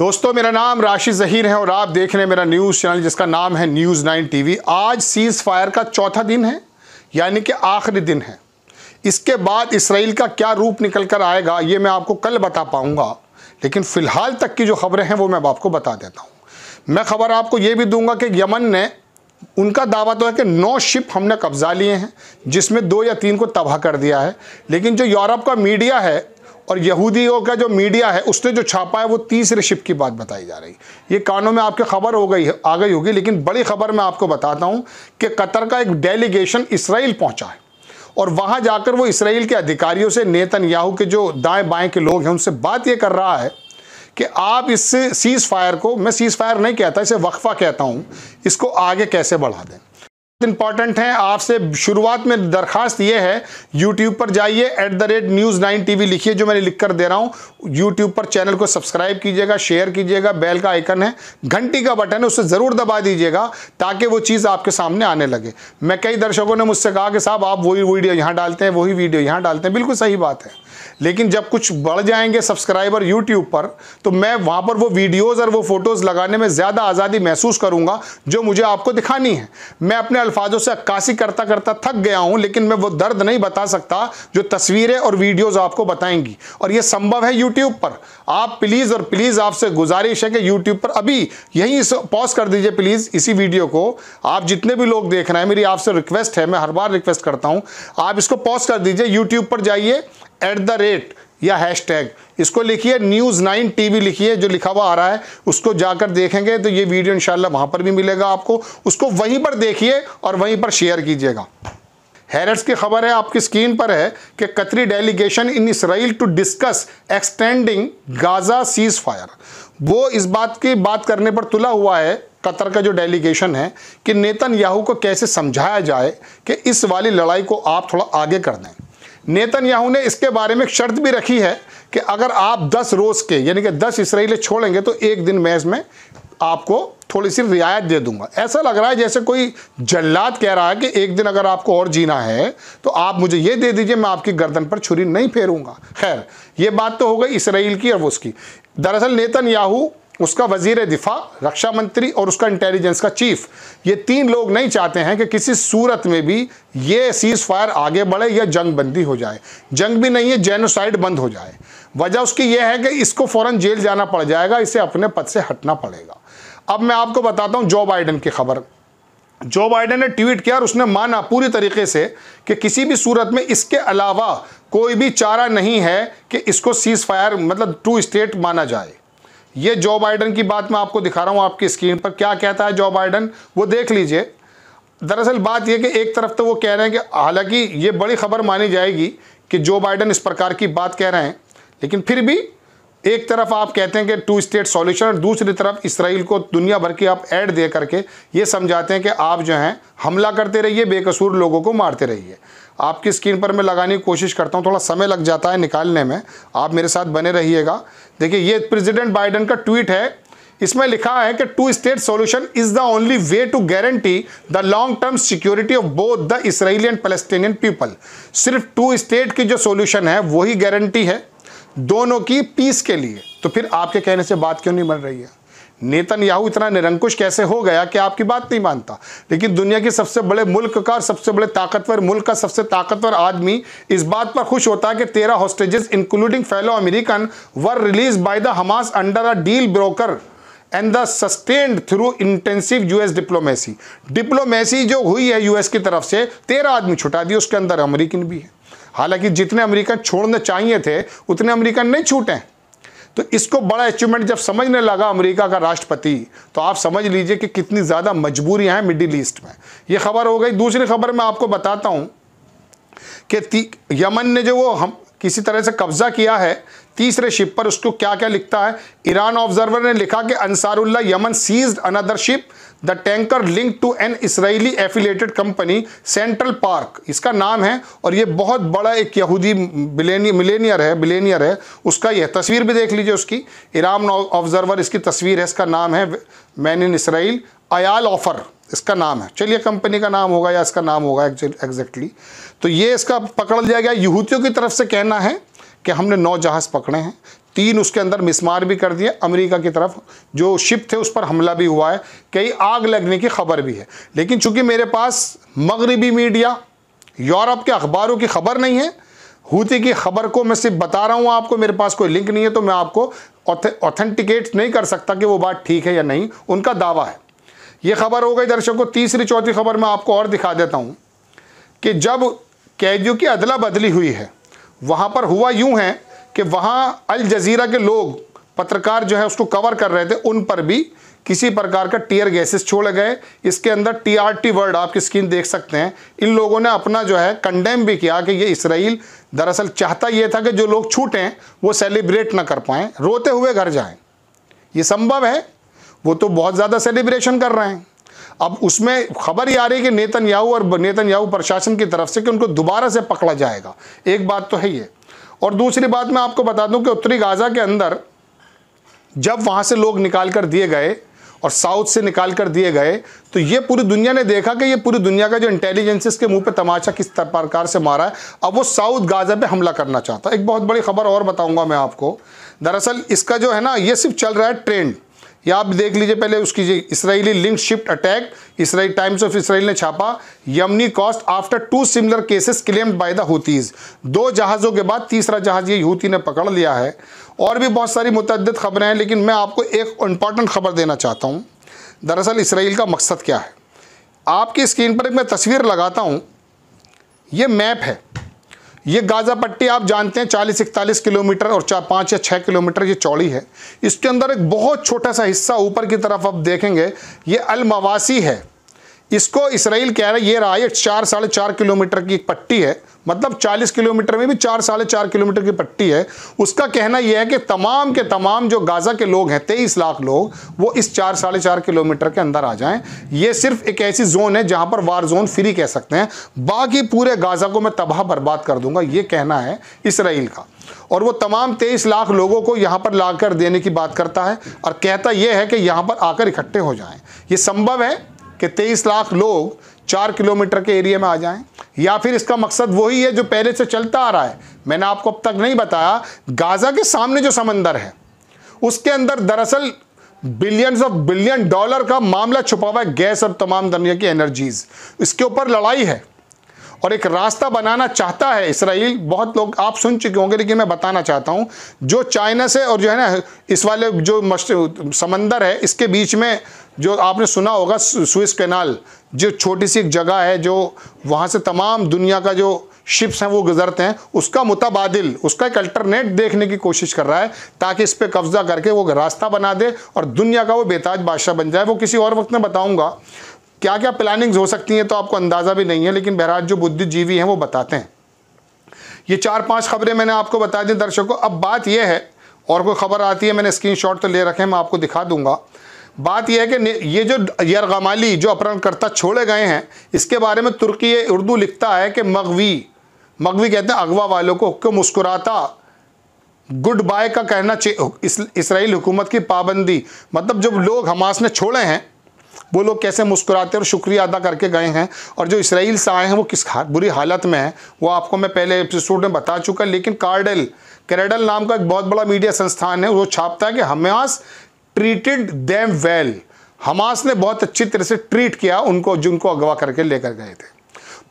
दोस्तों मेरा नाम राशि जहीर है और आप देख रहे हैं मेरा न्यूज़ चैनल जिसका नाम है न्यूज़ नाइन टीवी आज सीज़ फायर का चौथा दिन है यानी कि आखिरी दिन है इसके बाद इसराइल का क्या रूप निकल कर आएगा ये मैं आपको कल बता पाऊँगा लेकिन फ़िलहाल तक की जो खबरें हैं वो मैं आपको बता देता हूँ मैं खबर आपको ये भी दूंगा कि यमन ने उनका दावा तो है कि नौ शिप हमने कब्जा लिए हैं जिसमें दो या तीन को तबाह कर दिया है लेकिन जो यूरोप का मीडिया है और यहूदियों का जो मीडिया है उसने जो छापा है वो तीसरे शिप की बात बताई जा रही है ये कानों में आपके खबर हो गई आ गई होगी लेकिन बड़ी खबर मैं आपको बताता हूँ कि कतर का एक डेलीगेशन इसराइल पहुँचा है और वहाँ जाकर वो इसराइल के अधिकारियों से नेतन याहू के जो दाएँ बाएँ के लोग हैं उनसे बात ये कर रहा है कि आप इससे सीज़ फायर को मैं सीज़ फायर नहीं कहता इसे वक्फ़ा कहता हूँ इसको आगे कैसे बढ़ा दें इंपॉर्टेंट है आपसे शुरुआत में दरखास्त यह है यूट्यूब पर जाइए at the rate news nine TV लिखिए जो मैंने लिखकर दे रहा हूं यूट्यूब पर चैनल को सब्सक्राइब कीजिएगा शेयर कीजिएगा बेल का आइकन है घंटी का बटन है उसे ज़रूर दबा दीजिएगा ताकि वो चीज़ आपके सामने आने लगे मैं कई दर्शकों ने मुझसे कहा कि साहब आप वही वीडियो यहां डालते हैं वही वीडियो यहां डालते हैं बिल्कुल सही बात है लेकिन जब कुछ बढ़ जाएंगे सब्सक्राइबर यूट्यूब पर तो मैं वहां पर वो वीडियोज़ और वो फ़ोटोज़ लगाने में ज़्यादा आज़ादी महसूस करूंगा जो मुझे आपको दिखानी है मैं अपने अल्फाजों से अक्कासी करता करता थक गया हूं लेकिन मैं वो दर्द नहीं बता सकता जो तस्वीरें और वीडियोस आपको बताएंगी और ये संभव है यूट्यूब पर आप प्लीज़ और प्लीज़ आपसे गुजारिश है कि यूट्यूब पर अभी यही पॉज कर दीजिए प्लीज़ इसी वीडियो को आप जितने भी लोग देख रहे हैं मेरी आपसे रिक्वेस्ट है मैं हर बार रिक्वेस्ट करता हूं आप इसको पॉज कर दीजिए यूट्यूब पर जाइए एट द रेट या हैशटैग इसको लिखिए न्यूज़ नाइन टीवी लिखिए जो लिखा हुआ आ रहा है उसको जाकर देखेंगे तो ये वीडियो इंशाल्लाह वहाँ पर भी मिलेगा आपको उसको वहीं पर देखिए और वहीं पर शेयर कीजिएगा हैरट्स की खबर है आपकी स्क्रीन पर है कि Qatari delegation in Israel to discuss extending Gaza ceasefire वो इस बात की बात करने पर तुला हुआ है कतर का जो डेलीगेशन है कि नेतन याहू को कैसे समझाया जाए कि इस वाली लड़ाई को आप थोड़ा आगे कर दें नेतन याहू ने इसके बारे में शर्त भी रखी है कि अगर आप 10 रोज़ के यानी कि 10 इसराइली छोड़ेंगे तो एक दिन मैं इसमें आपको थोड़ी सी रियायत दे दूंगा ऐसा लग रहा है जैसे कोई जल्लाद कह रहा है कि एक दिन अगर आपको और जीना है तो आप मुझे ये दे दीजिए मैं आपकी गर्दन पर छुरी नहीं फेरूंगा खैर ये बात तो हो गई इसराइल की और उसकी दरअसल नेतन याहू उसका वजीर दिफा रक्षा मंत्री और उसका इंटेलिजेंस का चीफ ये तीन लोग नहीं चाहते हैं कि किसी सूरत में भी ये सीज़ फायर आगे बढ़े या जंग बंदी हो जाए जंग भी नहीं है जेनोसाइड बंद हो जाए वजह उसकी यह है कि इसको फ़ौरन जेल जाना पड़ जाएगा इसे अपने पद से हटना पड़ेगा अब मैं आपको बताता हूँ जो बाइडन की खबर जो बाइडन ने ट्वीट किया और उसने माना पूरी तरीके से कि किसी भी सूरत में इसके अलावा कोई भी चारा नहीं है कि इसको सीज़ फायर मतलब टू स्टेट माना जाए ये जो बाइडन की बात मैं आपको दिखा रहा हूँ आपकी स्क्रीन पर क्या कहता है जो बाइडन वो देख लीजिए दरअसल बात यह कि एक तरफ तो वो कह रहे हैं कि हालांकि ये बड़ी खबर मानी जाएगी कि जो बाइडन इस प्रकार की बात कह रहे हैं लेकिन फिर भी एक तरफ आप कहते हैं कि टू स्टेट सॉल्यूशन और दूसरी तरफ इसराइल को दुनिया भर की आप ऐड दे करके ये समझाते हैं कि आप जो हैं हमला करते रहिए बेकसूर लोगों को मारते रहिए आपकी स्क्रीन पर मैं लगाने की कोशिश करता हूँ थोड़ा समय लग जाता है निकालने में आप मेरे साथ बने रहिएगा देखिए ये प्रेसिडेंट बाइडन का ट्वीट है इसमें लिखा है कि two state solution is the only way to guarantee the long term security of both the Israeli and Palestinian people सिर्फ टू स्टेट की जो सॉल्यूशन है वही गारंटी है दोनों की पीस के लिए तो फिर आपके कहने से बात क्यों नहीं बन रही है नेतन याहू इतना निरंकुश कैसे हो गया कि आपकी बात नहीं मानता लेकिन दुनिया के सबसे बड़े मुल्क का और सबसे बड़े ताकतवर मुल्क का सबसे ताकतवर आदमी इस बात पर खुश होता है कि तेरह hostages including fellow American were release by the Hamas under a deal broker and the sustained through intensive US diplomacy diplomacy जो हुई है यूएस की तरफ से तेरह आदमी छुटा दिए उसके अंदर अमरीकन भी है हालांकि जितने अमेरिकन छोड़ने चाहिए थे उतने अमेरिकन नहीं छूटे तो इसको बड़ा अचीवमेंट जब समझने लगा अमेरिका का राष्ट्रपति तो आप समझ लीजिए कि कितनी ज़्यादा मजबूरियां हैं मिडिल ईस्ट में ये खबर हो गई दूसरी खबर मैं आपको बताता हूँ कि यमन ने जो वो हम किसी तरह से कब्जा किया है तीसरे शिप पर उसको क्या क्या लिखता है ईरान ऑब्जर्वर ने लिखा कि Ansarullah Yemen seized another ship the tanker link to an Israeli affiliated company Central Park इसका नाम है और ये बहुत बड़ा एक यहूदी मिलेनियर है मिलेनियर है उसका यह तस्वीर भी देख लीजिए उसकी ईरान ऑब्जर्वर इसकी तस्वीर है इसका नाम है man in Israel Eyal Ofer इसका नाम है चलिए कंपनी का नाम होगा या इसका नाम होगा एग्जैक्टली तो ये इसका पकड़ लिया गया यहूदियों की तरफ से कहना है कि हमने नौ जहाज़ पकड़े हैं तीन उसके अंदर मिसमार भी कर दिए अमेरिका की तरफ जो शिप थे उस पर हमला भी हुआ है कई आग लगने की खबर भी है लेकिन चूंकि मेरे पास मगरबी मीडिया यूरोप के अखबारों की खबर नहीं है हूती की खबर को मैं सिर्फ बता रहा हूँ आपको मेरे पास कोई लिंक नहीं है तो मैं आपको ऑथेंटिकेट नहीं कर सकता कि वो बात ठीक है या नहीं उनका दावा है ये खबर हो गई दर्शकों तीसरी चौथी खबर मैं आपको और दिखा देता हूँ कि जब कैदियों की अदला बदली हुई है वहाँ पर हुआ यूँ है कि वहाँ अल जजीरा के लोग पत्रकार जो है उसको कवर कर रहे थे उन पर भी किसी प्रकार का टीयर गैसेस छोड़े गए इसके अंदर टी आर टी वर्ड आपकी स्क्रीन देख सकते हैं इन लोगों ने अपना जो है कंडेम भी किया कि ये इसराइल दरअसल चाहता ये था कि जो लोग छूटें वो सेलिब्रेट ना कर पाएँ रोते हुए घर जाएँ ये संभव है वो तो बहुत ज़्यादा सेलिब्रेशन कर रहे हैं अब उसमें खबर ही आ रही है कि नेतन याहू और नेतन याहू प्रशासन की तरफ से कि उनको दोबारा से पकड़ा जाएगा एक बात तो है ये और दूसरी बात मैं आपको बता दूं कि उत्तरी गाज़ा के अंदर जब वहाँ से लोग निकाल कर दिए गए और साउथ से निकाल कर दिए गए तो ये पूरी दुनिया ने देखा कि ये पूरी दुनिया का जो इंटेलिजेंसिस के मुंह पे तमाचा किस प्रकार से मारा है अब वो साउथ गाज़ा पे हमला करना चाहता है एक बहुत बड़ी खबर और बताऊंगा मैं आपको दरअसल इसका जो है ना ये सिर्फ चल रहा है ट्रेंड या आप देख लीजिए पहले उसकी Israeli link ship attack Israel Times of Israel ने छापा Yemeni coast after two similar cases claimed by the Houthis दो जहाज़ों के बाद तीसरा जहाज़ ये यूती ने पकड़ लिया है और भी बहुत सारी मुतद खबरें हैं लेकिन मैं आपको एक इंपॉर्टेंट खबर देना चाहता हूँ दरअसल इसराइल का मकसद क्या है आपकी स्क्रीन पर एक मैं तस्वीर लगाता हूँ ये मैप है ये गाज़ा पट्टी आप जानते हैं चालीस इकतालीस किलोमीटर और चार पाँच या छः किलोमीटर ये चौड़ी है इसके अंदर एक बहुत छोटा सा हिस्सा ऊपर की तरफ आप देखेंगे ये अलमवासी है इसको इसराइल कह रहा है ये रहा है चार साढ़े चार किलोमीटर की एक पट्टी है मतलब 40 किलोमीटर में भी चार साढ़े चार किलोमीटर की पट्टी है उसका कहना यह है कि तमाम के तमाम जो गाज़ा के लोग हैं तेईस लाख लोग वो इस चार साढ़े चार किलोमीटर के अंदर आ जाएं ये सिर्फ एक ऐसी जोन है जहां पर वार जोन फ्री कह सकते हैं बाकी पूरे गाज़ा को मैं तबाह बर्बाद कर दूंगा ये कहना है इसराइल का और वो तमाम तेईस लाख लोगों को यहाँ पर ला कर देने की बात करता है और कहता यह है कि यहाँ पर आकर इकट्ठे हो जाए ये संभव है कि 23 लाख लोग चार किलोमीटर के एरिया में आ जाएं या फिर इसका मकसद वही है जो पहले से चलता आ रहा है मैंने आपको अब तक नहीं बताया गाज़ा के सामने जो समंदर है उसके अंदर दरअसल बिलियंस ऑफ बिलियन डॉलर का मामला छुपा हुआ है गैस और तमाम दुनिया की एनर्जीज इसके ऊपर लड़ाई है और एक रास्ता बनाना चाहता है इसराइल बहुत लोग आप सुन चुके होंगे लेकिन मैं बताना चाहता हूं जो चाइना से और जो है ना इस वाले जो समंदर है इसके बीच में जो आपने सुना होगा स्विस कैनाल जो छोटी सी एक जगह है जो वहाँ से तमाम दुनिया का जो शिप्स हैं वो गुजरते हैं उसका मुतबादिल उसका एक अल्टरनेट देखने की कोशिश कर रहा है ताकि इस पर कब्ज़ा करके वो रास्ता बना दे और दुनिया का वो बेताज बादशाह बन जाए वो किसी और वक्त में बताऊँगा क्या क्या प्लानिंग्स हो सकती हैं तो आपको अंदाज़ा भी नहीं है लेकिन बहराज जो बुद्धिजीवी हैं वो बताते हैं ये चार पाँच खबरें मैंने आपको बता दी दर्शकों अब बात यह है और कोई खबर आती है मैंने स्क्रीनशॉट तो ले रखे हैं मैं आपको दिखा दूंगा बात यह है कि ये जो यरगमाली जो अपहरणकर्ता छोड़े गए हैं इसके बारे में तुर्की उर्दू लिखता है कि मगवी मगवी कहते हैं अगवा वालों को क्यों मुस्कुराता गुड बाय का कहना इस, इसराइल हुकूमत की पाबंदी मतलब जब लोग हमास ने छोड़े हैं वो लोग कैसे मुस्कुराते और शुक्रिया अदा करके गए हैं और जो इसराइल से आए हैं वो किस बुरी हालत में है वो आपको मैं पहले एपिसोड में बता चुका लेकिन कार्डल कैरेडल नाम का एक बहुत बड़ा मीडिया संस्थान है वो छापता है कि Hamas treated them well Hamas ने बहुत अच्छी तरह से ट्रीट किया उनको जिनको अगवा करके लेकर गए थे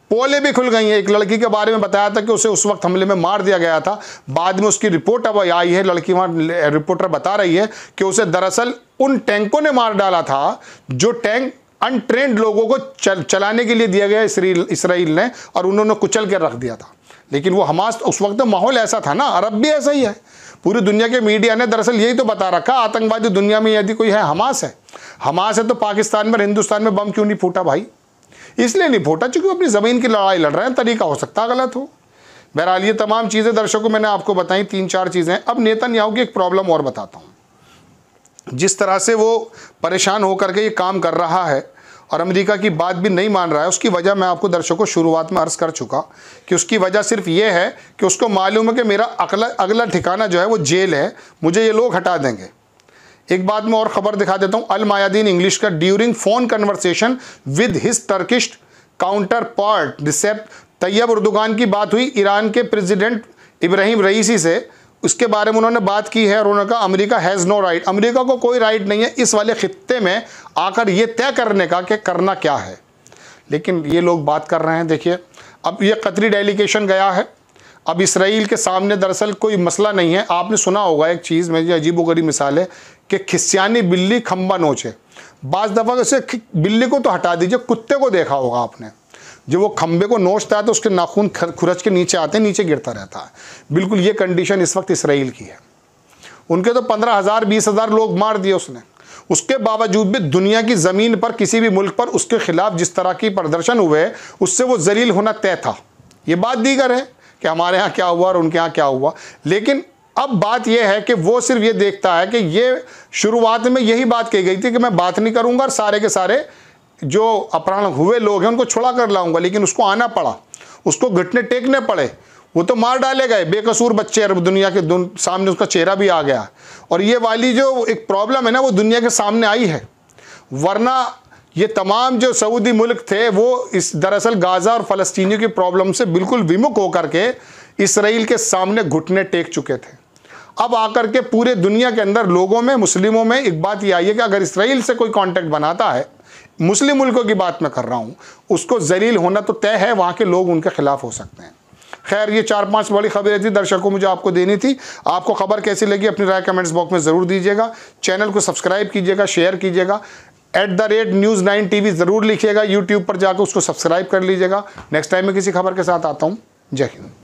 पोले भी खुल गई हैं एक लड़की के बारे में बताया था कि उसे उस वक्त हमले में मार दिया गया था बाद में उसकी रिपोर्ट अब आई है लड़की वहाँ रिपोर्टर बता रही है कि उसे दरअसल उन टैंकों ने मार डाला था जो टैंक अनट्रेंड लोगों को चल, चलाने के लिए दिया गया इसराइल ने और उन्होंने कुचल कर रख दिया था लेकिन वो हमास उस वक्त तो माहौल ऐसा था ना अरब भी ऐसा ही है पूरी दुनिया के मीडिया ने दरअसल यही तो बता रखा आतंकवादी दुनिया में यदि कोई है हमास है हमास है तो पाकिस्तान में हिंदुस्तान में बम क्यों नहीं फूटा भाई इसलिए नहीं फूटा चूँकि अपनी ज़मीन की लड़ाई लड़ रहे हैं तरीका हो सकता गलत हो बहरहाल ये तमाम चीज़ें दर्शकों मैंने आपको बताई तीन चार चीज़ें अब नेता की एक प्रॉब्लम और बताता हूँ जिस तरह से वो परेशान होकर के ये काम कर रहा है और अमेरिका की बात भी नहीं मान रहा है उसकी वजह मैं आपको दर्शकों शुरुआत में अर्ज़ कर चुका कि उसकी वजह सिर्फ ये है कि उसको मालूम है कि मेरा अगला अगला ठिकाना जो है वो जेल है मुझे ये लोग हटा देंगे एक बात मैं और ख़बर दिखा देता हूँ अल मायादीन इंग्लिश का during phone conversation with his Turkish counterpart Recep Tayyip Erdogan की बात हुई ईरान के प्रेजिडेंट इब्राहिम रईसी से उसके बारे में उन्होंने बात की है और उन्होंने कहा America has no right America को कोई राइट नहीं है इस वाले खत्ते में आकर ये तय करने का कि करना क्या है लेकिन ये लोग बात कर रहे हैं देखिए अब ये कतरी डेलीगेशन गया है अब इसराइल के सामने दरअसल कोई मसला नहीं है आपने सुना होगा एक चीज़ मेरी अजीब वरीब मिसाल है कि खिसियानी बिल्ली खम्बा नोचे बाज़ दफ़ा उसे बिल्ली को तो हटा दीजिए कुत्ते को देखा होगा आपने जो वो खंबे को नोचता है तो उसके नाखून खुरच के नीचे आते हैं नीचे गिरता रहता है बिल्कुल ये कंडीशन इस वक्त इसराइल की है उनके तो पंद्रह हज़ार बीस हज़ार लोग मार दिए उसने उसके बावजूद भी दुनिया की ज़मीन पर किसी भी मुल्क पर उसके ख़िलाफ़ जिस तरह की प्रदर्शन हुए उससे वो जलील होना तय था ये बात दीगर है कि हमारे यहाँ क्या हुआ और उनके यहाँ क्या हुआ लेकिन अब बात यह है कि वो सिर्फ ये देखता है कि ये शुरुआत में यही बात कही गई थी कि मैं बात नहीं करूँगा और सारे के सारे जो अपराण हुए लोग हैं उनको छोड़ा कर लाऊंगा लेकिन उसको आना पड़ा उसको घटने टेकने पड़े वो तो मार डाले गए बेकसूर बच्चे अरब दुनिया के दुन, सामने उसका चेहरा भी आ गया और ये वाली जो एक प्रॉब्लम है ना वो दुनिया के सामने आई है वरना ये तमाम जो सऊदी मुल्क थे वो इस दरअसल गाज़ा और फ़लस्तीनियों की प्रॉब्लम से बिल्कुल विमुख होकर के इसराइल के सामने घुटने टेक चुके थे अब आकर के पूरे दुनिया के अंदर लोगों में मुस्लिमों में एक बात यह आई है कि अगर इसराइल से कोई कांटेक्ट बनाता है मुस्लिम मुल्कों की बात मैं कर रहा हूँ उसको जलील होना तो तय है वहाँ के लोग उनके खिलाफ हो सकते हैं खैर ये चार पांच बड़ी खबरें थी दर्शकों मुझे आपको देनी थी आपको खबर कैसी लगी अपनी राय कमेंट्स बॉक्स में ज़रूर दीजिएगा चैनल को सब्सक्राइब कीजिएगा शेयर कीजिएगा at the rate news nine T ज़रूर लिखिएगा यूट्यूब पर जाकर उसको सब्सक्राइब कर लीजिएगा नेक्स्ट टाइम में किसी खबर के साथ आता हूँ जय हिंद